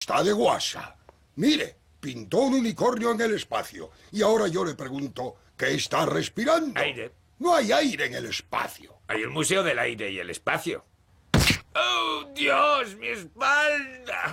Está de guasa. Mire, pintó un unicornio en el espacio. Y ahora yo le pregunto, ¿qué está respirando? Aire. No hay aire en el espacio. Hay el museo del aire y el espacio. ¡Oh, Dios! ¡Mi espalda!